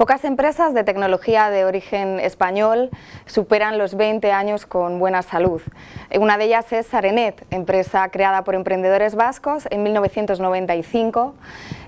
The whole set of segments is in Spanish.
Pocas empresas de tecnología de origen español superan los 20 años con buena salud. Una de ellas es Arenet, empresa creada por emprendedores vascos en 1995,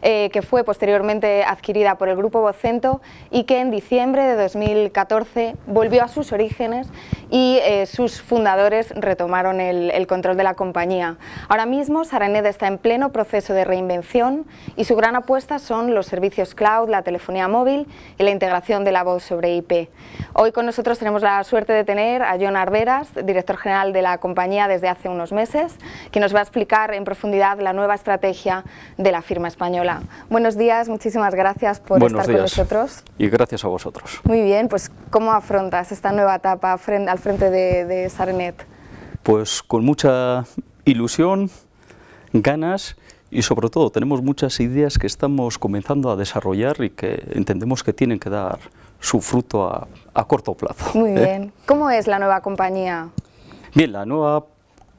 eh, que fue posteriormente adquirida por el grupo Vocento y que en diciembre de 2014 volvió a sus orígenes y eh, sus fundadores retomaron el, el control de la compañía. Ahora mismo Sarenet está en pleno proceso de reinvención y su gran apuesta son los servicios cloud, la telefonía móvil y la integración de la voz sobre IP. Hoy con nosotros tenemos la suerte de tener a John Arberas, director general de la compañía desde hace unos meses, que nos va a explicar en profundidad la nueva estrategia de la firma española. Buenos días, muchísimas gracias por estar con nosotros. Y gracias a vosotros. Muy bien, pues ¿cómo afrontas esta nueva etapa al frente de, de Sarnet? Pues con mucha ilusión, ganas y sobre todo tenemos muchas ideas que estamos comenzando a desarrollar y que entendemos que tienen que dar su fruto a, corto plazo. Muy ¿eh? bien. ¿Cómo es la nueva compañía? Bien, la nueva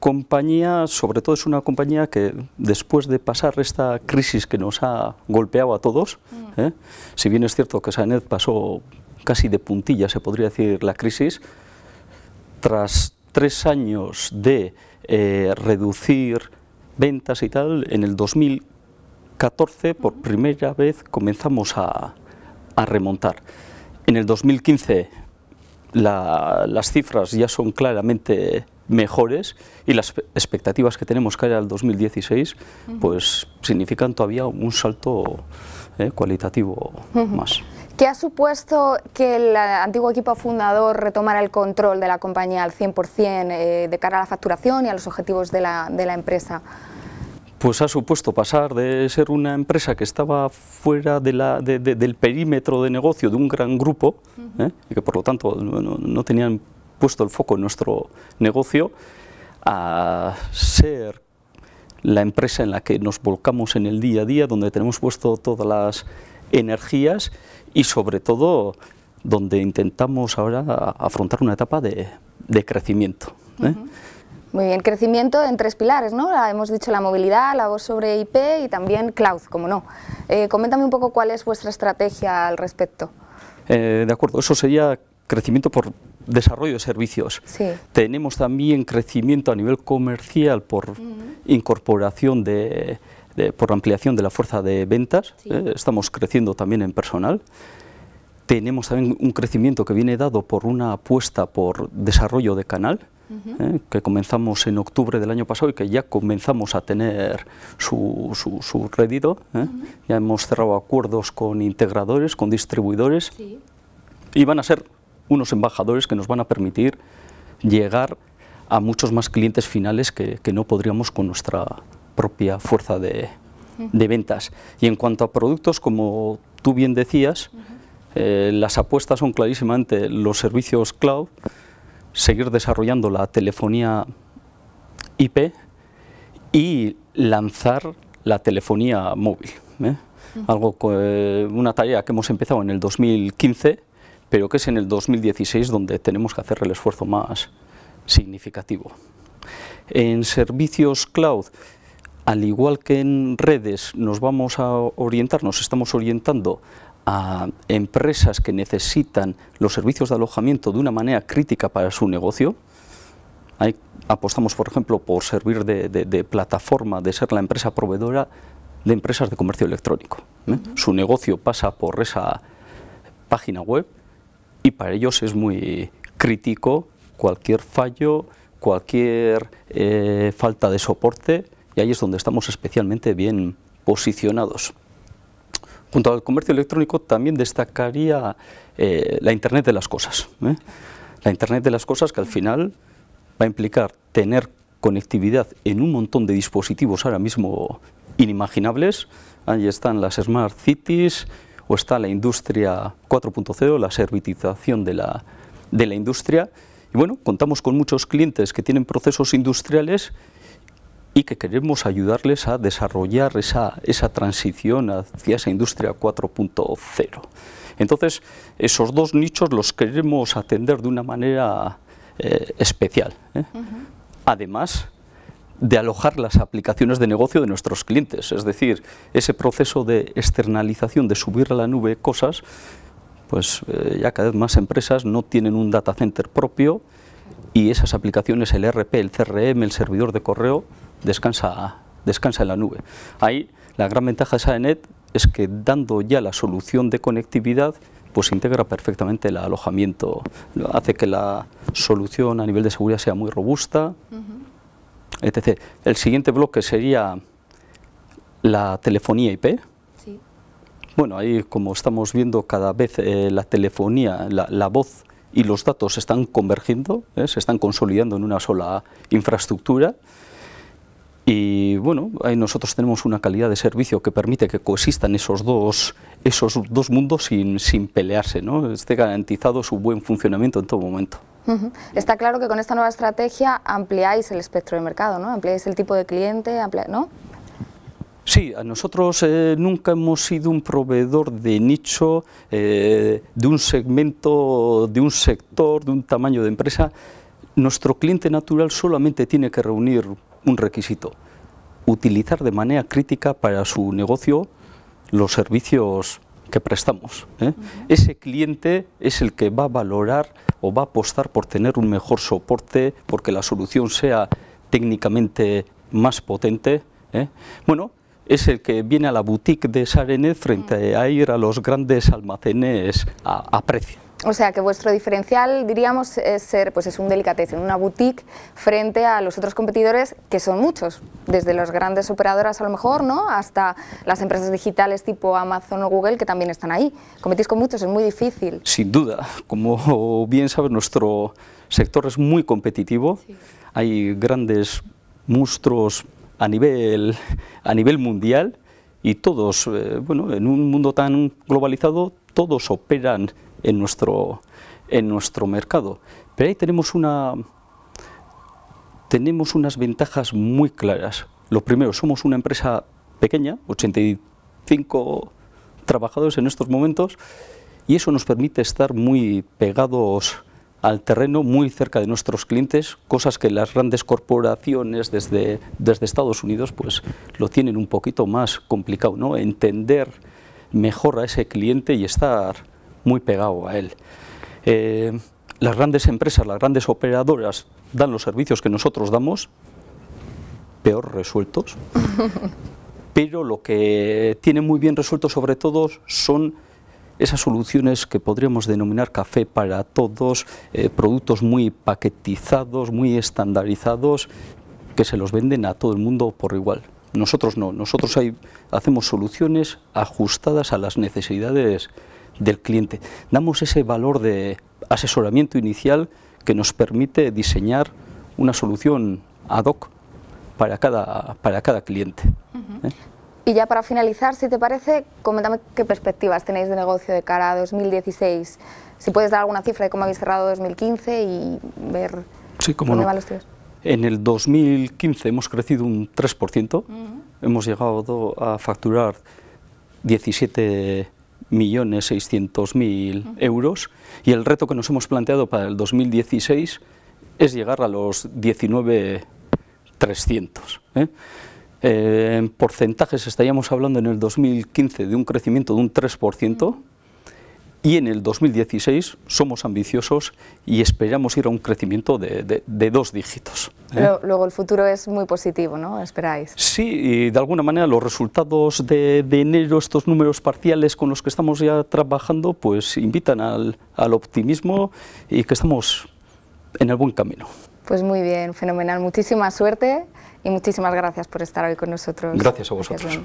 compañía, sobre todo es una compañía que después de pasar esta crisis que nos ha golpeado a todos, mm. ¿eh? si bien es cierto que Saned pasó casi de puntilla, se podría decir, la crisis, tras tres años de eh, reducir ventas y tal, en el 2014 por primera vez comenzamos a, remontar. En el 2015 las cifras ya son claramente mejores y las expectativas que tenemos que haya el 2016 pues significan todavía un salto eh, cualitativo más. ¿Qué ha supuesto que el antiguo equipo fundador retomara el control de la compañía al 100% eh, de cara a la facturación y a los objetivos de la, empresa? Pues ha supuesto pasar de ser una empresa que estaba fuera del perímetro de negocio de un gran grupo, ¿eh? y que por lo tanto no, tenían puesto el foco en nuestro negocio, a ser la empresa en la que nos volcamos en el día a día, donde tenemos puesto todas las energías y sobre todo donde intentamos ahora afrontar una etapa de, crecimiento. ¿eh? Muy bien, crecimiento en tres pilares, ¿no? Hemos dicho la movilidad, la voz sobre IP y también cloud, como no. Eh, coméntame un poco cuál es vuestra estrategia al respecto. Eh, de acuerdo, eso sería crecimiento por desarrollo de servicios. Tenemos también crecimiento a nivel comercial por incorporación de por ampliación de la fuerza de ventas, eh, estamos creciendo también en personal. Tenemos también un crecimiento que viene dado por una apuesta por desarrollo de canal, eh, que comenzamos en octubre del año pasado y que ya comenzamos a tener su, su, eh. Ya hemos cerrado acuerdos con integradores, con distribuidores, y van a ser unos embajadores que nos van a permitir llegar a muchos más clientes finales que, que no podríamos con nuestra propia fuerza de, ventas. Y en cuanto a productos, como tú bien decías, eh, las apuestas son clarísimamente los servicios cloud, seguir desarrollando la telefonía IP y lanzar la telefonía móvil. ¿eh? Algo, eh, una tarea que hemos empezado en el 2015, pero que es en el 2016 donde tenemos que hacer el esfuerzo más significativo. En servicios cloud, al igual que en redes nos vamos a orientar, nos estamos orientando a empresas que necesitan los servicios de alojamiento de una manera crítica para su negocio, Ahí apostamos, por ejemplo, por servir de, plataforma, de ser la empresa proveedora de empresas de comercio electrónico. ¿eh? Su negocio pasa por esa página web y para ellos es muy crítico cualquier fallo, cualquier eh, falta de soporte, y ahí es donde estamos especialmente bien posicionados. Junto al comercio electrónico también destacaría eh, la Internet de las cosas. ¿eh? La Internet de las cosas que al final va a implicar tener conectividad en un montón de dispositivos ahora mismo inimaginables. Ahí están las Smart Cities o está la industria 4.0, la servitización de la, de la industria. Y bueno, contamos con muchos clientes que tienen procesos industriales y que queremos ayudarles a desarrollar esa, transición hacia esa industria 4.0. Entonces, esos dos nichos los queremos atender de una manera eh, especial. ¿eh? Además, de alojar las aplicaciones de negocio de nuestros clientes. Es decir, ese proceso de externalización, de subir a la nube cosas, pues eh, ya cada vez más empresas no tienen un data center propio y esas aplicaciones, el RP, el CRM, el servidor de correo, descansa, descansa en la nube. Ahí la gran ventaja de SAENET es que dando ya la solución de conectividad, pues integra perfectamente el alojamiento, hace que la solución a nivel de seguridad sea muy robusta, etc. El siguiente bloque sería la telefonía IP. Bueno, ahí como estamos viendo cada vez eh, la telefonía, la, voz y los datos están convergiendo, ¿eh? se están consolidando en una sola infraestructura. Y bueno, nosotros tenemos una calidad de servicio que permite que coexistan esos dos, esos dos mundos sin, pelearse, ¿no? esté garantizado su buen funcionamiento en todo momento. Está claro que con esta nueva estrategia ampliáis el espectro de mercado, ¿no? ampliáis el tipo de cliente, ¿no? Sí, nosotros eh, nunca hemos sido un proveedor de nicho, eh, de un segmento, de un sector, de un tamaño de empresa. Nuestro cliente natural solamente tiene que reunir un requisito, utilizar de manera crítica para su negocio los servicios que prestamos. ¿eh? Ese cliente es el que va a valorar o va a apostar por tener un mejor soporte, porque la solución sea técnicamente más potente. ¿eh? Bueno, es el que viene a la boutique de Sarenet frente mm. a ir a los grandes almacenes a, precio. O sea que vuestro diferencial, diríamos, es ser, pues es un delicatessen, una boutique frente a los otros competidores, que son muchos, desde las grandes operadoras a lo mejor, ¿no? Hasta las empresas digitales tipo Amazon o Google, que también están ahí. Competís con muchos, es muy difícil. Sin duda, como bien sabes, nuestro sector es muy competitivo, hay grandes monstruos a nivel, a nivel mundial y todos, eh, bueno, en un mundo tan globalizado, todos operan en nuestro, en nuestro mercado. Pero ahí tenemos, una, tenemos unas ventajas muy claras. Lo primero, somos una empresa pequeña, 85 trabajadores en estos momentos, y eso nos permite estar muy pegados al terreno muy cerca de nuestros clientes, cosas que las grandes corporaciones desde, desde Estados Unidos pues lo tienen un poquito más complicado, ¿no? entender mejor a ese cliente y estar muy pegado a él. Eh, las grandes empresas, las grandes operadoras dan los servicios que nosotros damos, peor resueltos, pero lo que tienen muy bien resuelto sobre todo son esas soluciones que podríamos denominar café para todos, eh, productos muy paquetizados, muy estandarizados, que se los venden a todo el mundo por igual. Nosotros no, nosotros hacemos soluciones ajustadas a las necesidades del cliente. Damos ese valor de asesoramiento inicial que nos permite diseñar una solución ad hoc para cada, para cada cliente. Y ya para finalizar, si te parece, coméntame qué perspectivas tenéis de negocio de cara a 2016. Si puedes dar alguna cifra de cómo habéis cerrado 2015 y ver cómo van los tíos. En el 2015 hemos crecido un 3%, hemos llegado a facturar 17.600.000 millones euros y el reto que nos hemos planteado para el 2016 es llegar a los 19 eh, en porcentajes estaríamos hablando en el 2015 de un crecimiento de un 3%, y en el 2016 somos ambiciosos y esperamos ir a un crecimiento de, dos dígitos. ¿eh? Luego el futuro es muy positivo, ¿no? Esperáis. Sí, y de alguna manera los resultados de, enero, estos números parciales con los que estamos ya trabajando, pues invitan al, al optimismo y que estamos en el buen camino. Pues muy bien, fenomenal. Muchísima suerte y muchísimas gracias por estar hoy con nosotros. Gracias a vosotros.